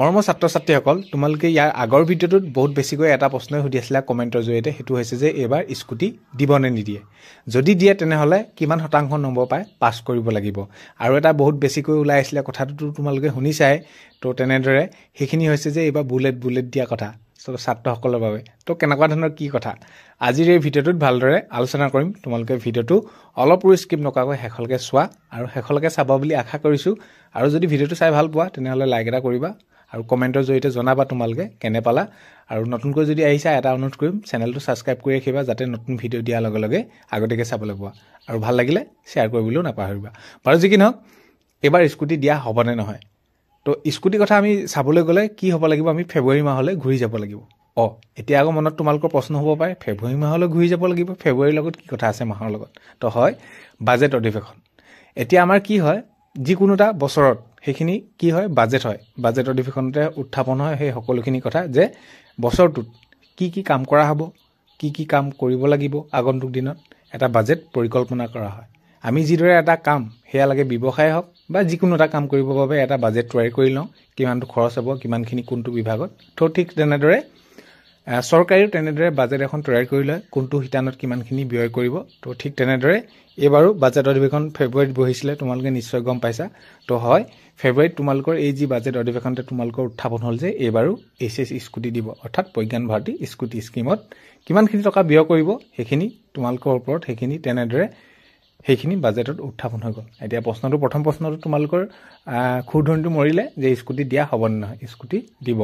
মৰমৰ ছাত্ৰ ছাত্ৰীসকল তোমালোকে ইয়াৰ আগৰ ভিডিঅ'টোত বহুত বেছিকৈ এটা প্ৰশ্নই সুধি আছিলা কমেণ্টৰ জৰিয়তে সেইটো হৈছে যে এইবাৰ স্কুটি দিব নে নিদিয়ে যদি দিয়ে তেনেহ'লে কিমান শতাংশ নম্বৰ পাই পাছ কৰিব লাগিব আৰু এটা বহুত বেছিকৈ ওলাই আছিলে কথাটোতো তোমালোকে শুনিছাই তো তেনেদৰে সেইখিনি হৈছে যে এইবাৰ বুলেট বুলেট দিয়া কথা চ' ছাত্ৰসকলৰ বাবে তো কেনেকুৱা ধৰণৰ কি কথা আজিৰ এই ভিডিঅ'টোত ভালদৰে আলোচনা কৰিম তোমালোকে ভিডিঅ'টো অলপ ৰু স্কিপ নকৰাকৈ শেষলৈকে চোৱা আৰু শেষলৈকে চাব বুলি আশা কৰিছোঁ আৰু যদি ভিডিঅ'টো চাই ভাল পোৱা তেনেহ'লে লাইক এটা কৰিবা আৰু কমেণ্টৰ জৰিয়তে জনাবা তোমালোকে কেনে পালা আৰু নতুনকৈ যদি আহিছা এটা অনুৰোধ কৰিম চেনেলটো ছাবস্ক্ৰাইব কৰি ৰাখিবা যাতে নতুন ভিডিঅ' দিয়াৰ লগে লগে আগতীয়াকৈ চাবলৈ পোৱা আৰু ভাল লাগিলে শ্বেয়াৰ কৰিবলৈও নাপাহৰিবা বাৰু যি কি নহওক এইবাৰ স্কুটি দিয়া হ'বনে নহয় তো স্কুটি কথা আমি চাবলৈ গ'লে কি হ'ব লাগিব আমি ফেব্ৰুৱাৰী মাহলৈ ঘূৰি যাব লাগিব অঁ এতিয়া আকৌ মনত তোমালোকৰ প্ৰশ্ন হ'ব পাৰে ফেব্ৰুৱাৰী মাহলৈ ঘূৰি যাব লাগিব ফেব্ৰুৱাৰীৰ লগত কি কথা আছে মাহৰ লগত তো হয় বাজেট অধিৱেশন এতিয়া আমাৰ কি হয় যিকোনো এটা বছৰত সেইখিনি কি হয় বাজেট হয় বাজেট অধিৱেশনতে উত্থাপন হয় সেই সকলোখিনি কথা যে বছৰটোত কি কি কাম কৰা হ'ব কি কি কাম কৰিব লাগিব আগন্তুক দিনত এটা বাজেট পৰিকল্পনা কৰা হয় আমি যিদৰে এটা কাম সেয়া লাগে ব্যৱসায় হওক বা যিকোনো এটা কাম কৰিবৰ বাবে এটা বাজেট তৈয়াৰ কৰি লওঁ কিমানটো খৰচ হ'ব কিমানখিনি কোনটো বিভাগত ত' ঠিক তেনেদৰে চৰকাৰেও তেনেদৰে বাজেট এখন তৈয়াৰ কৰি লয় কোনটো শিতানত কিমানখিনি ব্যয় কৰিব তো ঠিক তেনেদৰে এইবাৰো বাজেট অধিৱেশন ফেব্ৰুৱাৰীত বহিছিলে তোমালোকে নিশ্চয় গম পাইছা তো হয় ফেব্ৰুৱাৰীত তোমালোকৰ এই যি বাজেট অধিৱেশনতে তোমালোকৰ উত্থাপন হ'ল যে এইবাৰো এইচ চি এছ স্কুটি দিব অৰ্থাৎ প্ৰজ্ঞান ভাৰতী স্কুটি স্কিমত কিমানখিনি টকা ব্যয় কৰিব সেইখিনি তোমালোকৰ ওপৰত সেইখিনি তেনেদৰে সেইখিনি বাজেটত উত্থাপন হৈ গ'ল এতিয়া প্ৰশ্নটো প্ৰথম প্ৰশ্নটো তোমালোকৰ খুৰধনটো মৰিলে যে স্কুটি দিয়া হ'ব নহয় স্কুটি দিব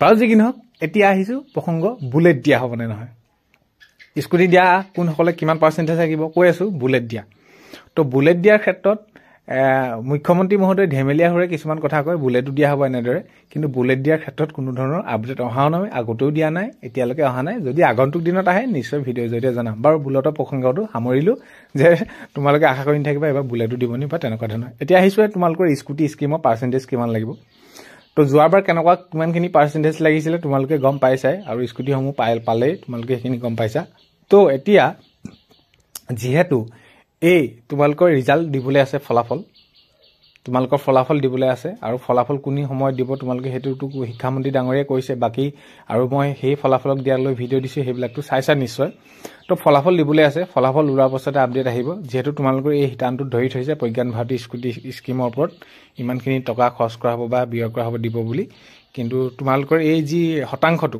বাৰু যি কি নহওক এতিয়া আহিছোঁ প্ৰসংগ বুলেট দিয়া হ'বনে নহয় স্কুটি দিয়া কোনসকলে কিমান পাৰ্চেণ্টেজ থাকিব কৈ আছোঁ বুলেট দিয়া তো বুলেট দিয়াৰ ক্ষেত্ৰত মুখ্যমন্ত্ৰী মহোদয়ে ধেমেলীয়া সুৰে কিছুমান কথা কয় বুলেটো দিয়া হ'ব এনেদৰে কিন্তু বুলেট দিয়াৰ ক্ষেত্ৰত কোনো ধৰণৰ আপডেট অহাও নহয় আগতেও দিয়া নাই এতিয়ালৈকে অহা নাই যদি আগন্তুক দিনত আহে নিশ্চয় ভিডিঅ'ৰ জৰিয়তে জনাম বাৰু বুলেটৰ প্ৰসংগটো সামৰিলোঁ যে তোমালোকে আশা কৰি নাথাকিবা এইবাৰ বুলেটো দিব নি বা তেনেকুৱা ধৰণৰ এতিয়া আহিছোঁ তোমালোকৰ স্কুটি স্কিমৰ পাৰ্চেণ্টেজ কিমান লাগিব তো যোৱাবাৰ কেনেকুৱা কিমানখিনি পাৰ্চেণ্টেজ লাগিছিলে তোমালোকে গম পাইছাই আৰু স্কুটিসমূহ পাই পালেই তোমালোকে সেইখিনি গম পাইছা তো এতিয়া যিহেতু এই তোমালোকৰ ৰিজাল্ট দিবলৈ আছে ফলাফল তোমালোকৰ ফলাফল দিবলৈ আছে আৰু ফলাফল কোনো সময়ত দিব তোমালোকে সেইটোতো শিক্ষামন্ত্ৰী ডাঙৰীয়াই কৈছে বাকী আৰু মই সেই ফলাফলক দিয়ালৈ ভিডিঅ' দিছোঁ সেইবিলাকতো চাইছা নিশ্চয় তো ফলাফল দিবলৈ আছে ফলাফল ওলোৱাৰ পাছতে আপডেট আহিব যিহেতু তোমালোকৰ এই শিতানটোত ধৰি থৈছে প্ৰজ্ঞান ভাৰতী স্কুটি স্কিমৰ ওপৰত ইমানখিনি টকা খৰচ কৰা হ'ব বা ব্যয় কৰা হ'ব দিব বুলি কিন্তু তোমালোকৰ এই যি শতাংশটো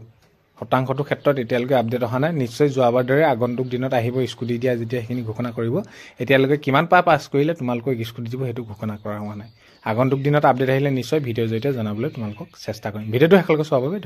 শতাংশটোৰ ক্ষেত্ৰত এতিয়ালৈকে আপডেট অহা নাই নিশ্চয় যোৱাবাৰ দৰে আগন্তুক দিনত আহিব স্কুটি দিয়া যেতিয়া সেইখিনি ঘোষণা কৰিব এতিয়ালৈকে কিমান পাৰ পাছ কৰিলে তোমালোকক স্কুটি দিব সেইটো ঘোষণা কৰা হোৱা নাই আগন্তুক দিনত আপডেট আহিলে নিশ্চয় ভিডিঅ'ৰ জৰিয়তে জনাবলৈ তোমালোকক চেষ্টা কৰিম ভিডিঅ'টো শেষলৈকে চোৱাৰ বাবে ধন্যবাদ